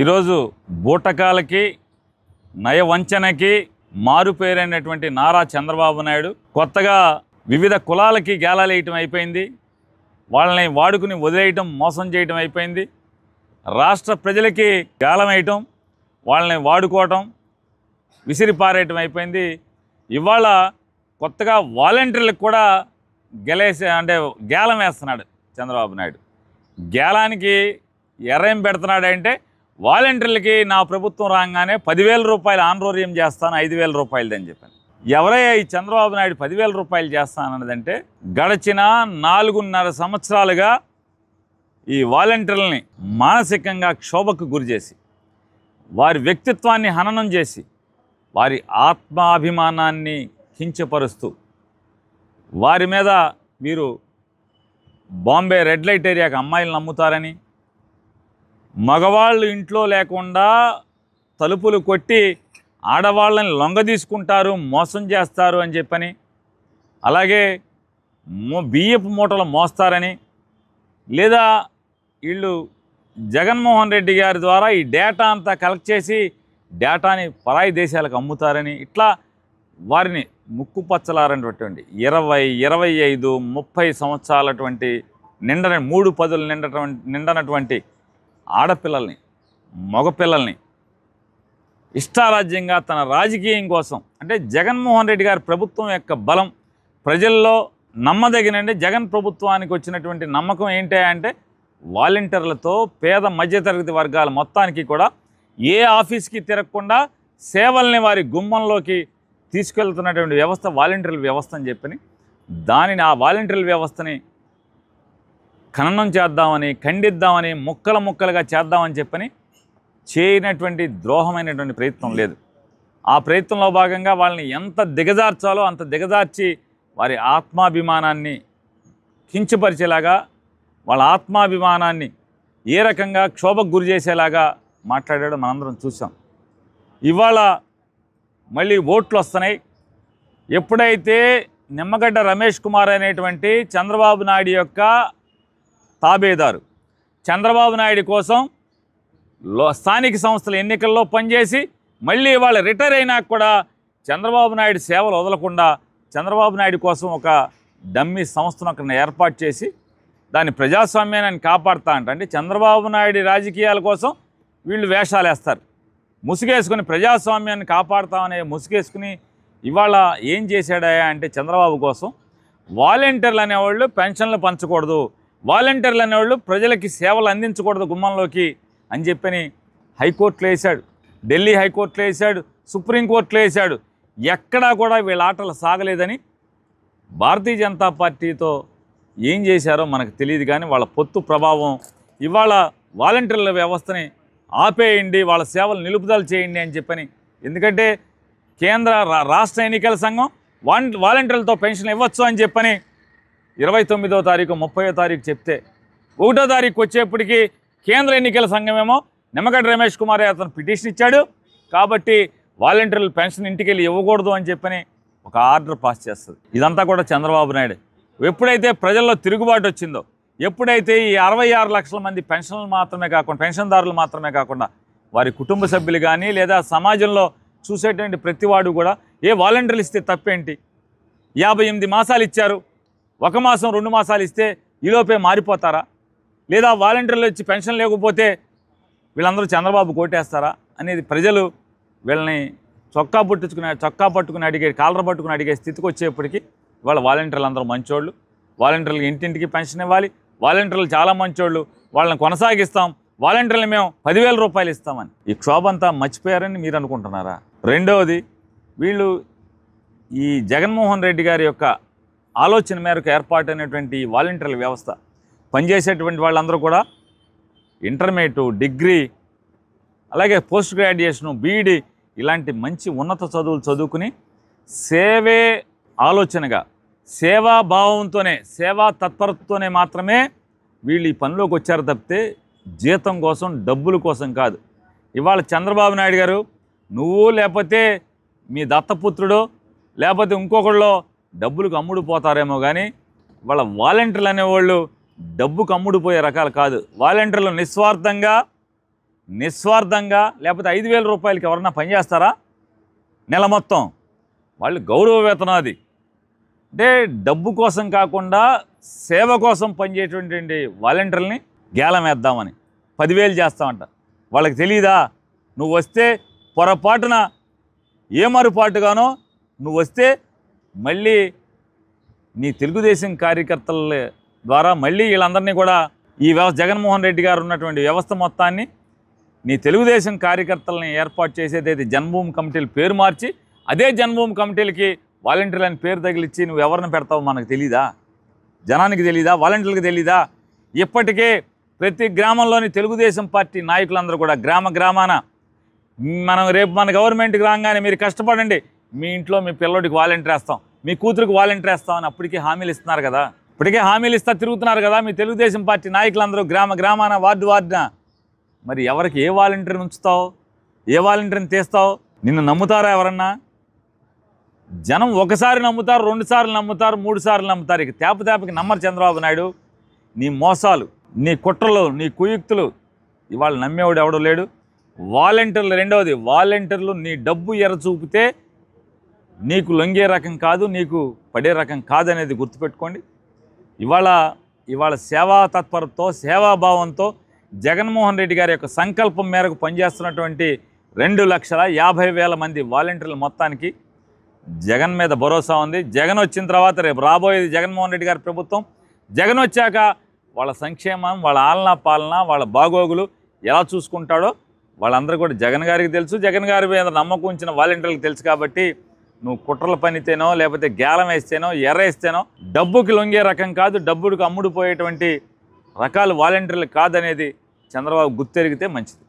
ఈరోజు బూటకాలకి నయవంచనకి మారుపేరైనటువంటి నారా చంద్రబాబు నాయుడు కొత్తగా వివిధ కులాలకి గేలాలేయటం అయిపోయింది వాళ్ళని వాడుకుని వదిలేయటం మోసం చేయటం అయిపోయింది రాష్ట్ర ప్రజలకి గాలమేయటం వాళ్ళని వాడుకోవటం విసిరిపారేయటం అయిపోయింది ఇవాళ కొత్తగా వాలంటీర్లకు కూడా గెలేసే అంటే గేలం వేస్తున్నాడు చంద్రబాబు నాయుడు గేలానికి ఎర్రేం పెడుతున్నాడంటే వాలంటీర్లకి నా ప్రభుత్వం రాగానే పదివేల రూపాయలు ఆనరోరియం చేస్తాను ఐదు వేల అని చెప్పాను ఎవరైనా ఈ చంద్రబాబు నాయుడు పదివేల రూపాయలు చేస్తానన్నదంటే గడచిన నాలుగున్నర సంవత్సరాలుగా ఈ వాలంటీర్లని మానసికంగా క్షోభకు గురిచేసి వారి వ్యక్తిత్వాన్ని హననం చేసి వారి ఆత్మాభిమానాన్ని కించపరుస్తూ వారి మీద మీరు బాంబే రెడ్ లైట్ ఏరియాకి అమ్మాయిలను నమ్ముతారని మగవాళ్ళు ఇంట్లో లేకుండా తలుపులు కొట్టి ఆడవాళ్ళని లొంగ తీసుకుంటారు మోసం చేస్తారు అని చెప్పని అలాగే బియ్యపు మూటలు మోస్తారని లేదా వీళ్ళు జగన్మోహన్ రెడ్డి గారి ద్వారా ఈ డేటా అంతా కలెక్ట్ చేసి డేటాని పరాయి దేశాలకు అమ్ముతారని ఇట్లా వారిని ముక్కు ఇరవై ఇరవై ఐదు ముప్పై సంవత్సరాలటువంటి నిండని మూడు పదులు నిండటం నిండనటువంటి ఆడపిల్లల్ని మగపిల్లల్ని ఇష్టారాజ్యంగా తన రాజకీయం కోసం అంటే జగన్మోహన్ రెడ్డి గారి ప్రభుత్వం యొక్క బలం ప్రజల్లో నమ్మదగినండి జగన్ ప్రభుత్వానికి వచ్చినటువంటి నమ్మకం ఏంటి అంటే వాలంటీర్లతో పేద మధ్యతరగతి వర్గాల మొత్తానికి కూడా ఏ ఆఫీస్కి తిరగకుండా సేవల్ని వారి గుమ్మంలోకి తీసుకెళ్తున్నటువంటి వ్యవస్థ వాలంటీర్ల వ్యవస్థ అని చెప్పని దానిని ఆ వాలంటీర్ల వ్యవస్థని ఖననం చేద్దామని ఖండిద్దామని ముక్కల ముక్కలుగా చేద్దామని చెప్పని చేయనటువంటి ద్రోహమైనటువంటి ప్రయత్నం లేదు ఆ ప్రయత్నంలో భాగంగా వాళ్ళని ఎంత దిగజార్చాలో అంత దిగజార్చి వారి ఆత్మాభిమానాన్ని కించపరిచేలాగా వాళ్ళ ఆత్మాభిమానాన్ని ఏ రకంగా క్షోభకు గురి చేసేలాగా మాట్లాడాడు మనందరం చూసాం ఇవాళ మళ్ళీ ఓట్లు వస్తున్నాయి ఎప్పుడైతే నిమ్మగడ్డ రమేష్ కుమార్ అనేటువంటి చంద్రబాబు నాయుడు యొక్క తాబేదారు చంద్రబాబు నాయుడు కోసం లో స్థానిక సంస్థల ఎన్నికల్లో పనిచేసి మళ్ళీ వాళ్ళు రిటైర్ అయినా కూడా చంద్రబాబు నాయుడు సేవలు వదలకుండా చంద్రబాబు నాయుడు కోసం ఒక డమ్మి సంస్థను అక్కడ ఏర్పాటు చేసి దాని ప్రజాస్వామ్యాన్ని కాపాడుతా అంటే చంద్రబాబు నాయుడు రాజకీయాల కోసం వీళ్ళు వేషాలు వేస్తారు ముసుగేసుకుని ప్రజాస్వామ్యాన్ని కాపాడుతామనే ముసుగేసుకుని ఇవాళ ఏం చేశాడా అంటే చంద్రబాబు కోసం వాలంటీర్లు అనేవాళ్ళు పెన్షన్లు పంచకూడదు వాలంటీర్లు అనేవాళ్ళు ప్రజలకి సేవలు అందించకూడదు గుమ్మంలోకి అని చెప్పని హైకోర్టులో వేశాడు ఢిల్లీ హైకోర్టులో వేశాడు సుప్రీంకోర్టులో వేశాడు ఎక్కడా కూడా వీళ్ళ ఆటలు సాగలేదని భారతీయ జనతా పార్టీతో ఏం చేశారో మనకు తెలియదు కానీ వాళ్ళ పొత్తు ప్రభావం ఇవాళ వాలంటీర్ల వ్యవస్థని ఆపేయండి వాళ్ళ సేవలు నిలుపుదల చేయండి అని చెప్పని ఎందుకంటే కేంద్ర రాష్ట్ర ఎన్నికల సంఘం వాలంటీర్లతో పెన్షన్ ఇవ్వచ్చు అని చెప్పని ఇరవై తొమ్మిదో తారీఖు ముప్పయో తారీఖు చెప్తే ఒకటో తారీఖు వచ్చేప్పటికీ కేంద్ర ఎన్నికల సంఘమేమో నిమ్మగడ్డ రమేష్ కుమార్ అతను పిటిషన్ ఇచ్చాడు కాబట్టి వాలంటీర్లు పెన్షన్ ఇంటికి వెళ్ళి ఇవ్వకూడదు అని చెప్పని ఒక ఆర్డర్ పాస్ చేస్తుంది ఇదంతా కూడా చంద్రబాబు నాయుడు ఎప్పుడైతే ప్రజల్లో తిరుగుబాటు వచ్చిందో ఎప్పుడైతే ఈ అరవై ఆరు లక్షల మంది పెన్షన్లు మాత్రమే కాకుండా పెన్షన్దారులు మాత్రమే కాకుండా వారి కుటుంబ సభ్యులు కానీ లేదా సమాజంలో చూసేటువంటి ప్రతివాడు కూడా ఏ వాలంటీర్లు ఇస్తే తప్పేంటి యాభై ఎనిమిది మాసాలు ఇచ్చారు ఒక మాసం రెండు మాసాలు ఇస్తే ఈలోపే మారిపోతారా లేదా వాలంటీర్లు వచ్చి పెన్షన్ లేకపోతే వీళ్ళందరూ చంద్రబాబు కోటేస్తారా అనేది ప్రజలు వీళ్ళని చొక్కా పుట్టించుకునే చొక్కా పట్టుకుని అడిగే కాలర పట్టుకుని అడిగే స్థితికి వచ్చేప్పటికీ వాళ్ళ వాలంటీర్లు అందరూ మంచోళ్ళు వాలంటీర్లు ఇంటింటికి పెన్షన్ ఇవ్వాలి వాలంటీర్లు చాలా మంచోళ్ళు వాళ్ళని కొనసాగిస్తాం వాలంటీర్లు మేము పదివేల రూపాయలు ఇస్తామని ఈ క్షోభ అంతా మర్చిపోయారని మీరు అనుకుంటున్నారా రెండవది వీళ్ళు ఈ జగన్మోహన్ రెడ్డి గారి యొక్క ఆలోచన మేరకు ఏర్పాటైనటువంటి వాలంటీర్ల వ్యవస్థ పనిచేసేటువంటి వాళ్ళందరూ కూడా ఇంటర్మీడియట్ డిగ్రీ అలాగే పోస్ట్ గ్రాడ్యుయేషను బీఈడి ఇలాంటి మంచి ఉన్నత చదువులు చదువుకుని సేవే ఆలోచనగా సేవాభావంతోనే సేవా తత్పరతతోనే మాత్రమే వీళ్ళు ఈ పనిలోకి వచ్చారు తప్పితే జీతం కోసం డబ్బుల కోసం కాదు ఇవాళ చంద్రబాబు నాయుడు గారు నువ్వు లేకపోతే మీ దత్తపుత్రుడు లేకపోతే ఇంకొకళ్ళు డబ్బులు అమ్ముడు పోతారేమో కానీ వాళ్ళ వాలంటీర్లు అనేవాళ్ళు డబ్బుకు అమ్ముడుపోయే రకాలు కాదు వాలంటీర్లు నిస్వార్థంగా నిస్వార్థంగా లేకపోతే ఐదు వేల రూపాయలకి ఎవరన్నా పనిచేస్తారా నెల మొత్తం వాళ్ళు గౌరవ వేతనం అది అంటే డబ్బు కోసం కాకుండా సేవ కోసం పనిచేసేటువంటి వాలంటీర్లని గేలం వేద్దామని పదివేలు చేస్తామంట వాళ్ళకి తెలియదా నువ్వు వస్తే పొరపాటున ఏ మరుపాటుగానో నువ్వు వస్తే మళ్ళీ నీ తెలుగుదేశం కార్యకర్తల ద్వారా మళ్ళీ వీళ్ళందరినీ కూడా ఈ వ్యవస్థ జగన్మోహన్ రెడ్డి గారు ఉన్నటువంటి వ్యవస్థ మొత్తాన్ని నీ తెలుగుదేశం కార్యకర్తలని ఏర్పాటు అయితే జన్మభూమి కమిటీలు పేరు మార్చి అదే జన్మభూమి కమిటీలకి వాలంటీర్లు అని పేరు తగిలిచ్చి నువ్వు ఎవరిని పెడతావు మనకు తెలీదా జనానికి తెలీదా వాలంటీర్లకు తెలీదా ఇప్పటికే ప్రతి గ్రామంలోని తెలుగుదేశం పార్టీ నాయకులందరూ కూడా గ్రామ గ్రామాన మనం రేపు మన గవర్నమెంట్కి రాగానే మీరు కష్టపడండి మీ ఇంట్లో మీ పిల్లోడికి వాలంటీర్ వేస్తాం మీ కూతురుకు వాలంటీర్ ఇస్తామని అప్పటికే హామీలు ఇస్తున్నారు కదా ఇప్పటికే హామీలు ఇస్తా తిరుగుతున్నారు కదా మీ తెలుగుదేశం పార్టీ నాయకులందరూ గ్రామ గ్రామాన వార్డు వార్డున మరి ఎవరికి ఏ వాలంటీర్ని ఉంచుతావు ఏ వాలంటీర్ని తీస్తావు నిన్ను నమ్ముతారా ఎవరన్నా జనం ఒకసారి నమ్ముతారు రెండు సార్లు నమ్ముతారు మూడు సార్లు నమ్ముతారు ఇక తేప తేపకి నమ్మరు చంద్రబాబు నాయుడు నీ మోసాలు నీ కుట్రలు నీ కుయుక్తులు ఇవాళ నమ్మేవాడు ఎవడో లేడు వాలంటీర్లు రెండవది వాలంటీర్లు నీ డబ్బు ఎర్ర చూపితే నీకు లొంగే రకం కాదు నీకు పడే రకం కాదనేది గుర్తుపెట్టుకోండి ఇవాళ ఇవాళ సేవా తత్పరతో సేవాభావంతో జగన్మోహన్ రెడ్డి గారి యొక్క సంకల్పం మేరకు పనిచేస్తున్నటువంటి రెండు లక్షల యాభై వేల మంది వాలంటీర్లు మొత్తానికి జగన్ మీద భరోసా ఉంది జగన్ వచ్చిన తర్వాత రేపు రాబోయేది జగన్మోహన్ రెడ్డి గారి ప్రభుత్వం జగన్ వచ్చాక వాళ్ళ సంక్షేమం వాళ్ళ ఆలనా పాలన వాళ్ళ బాగోగులు ఎలా చూసుకుంటాడో వాళ్ళందరూ కూడా జగన్ గారికి తెలుసు జగన్ గారి మీద నమ్మకం ఉంచిన వాలంటీర్లకు తెలుసు కాబట్టి నువ్వు కుట్రల పనితేనో లేకపోతే గేలం వేస్తేనో ఎర్ర వేస్తేనో డబ్బుకి లొంగే రకం కాదు డబ్బుడికి పోయేటువంటి రకాల వాలంటీర్లు కాదనేది చంద్రబాబు గుర్తెరిగితే మంచిది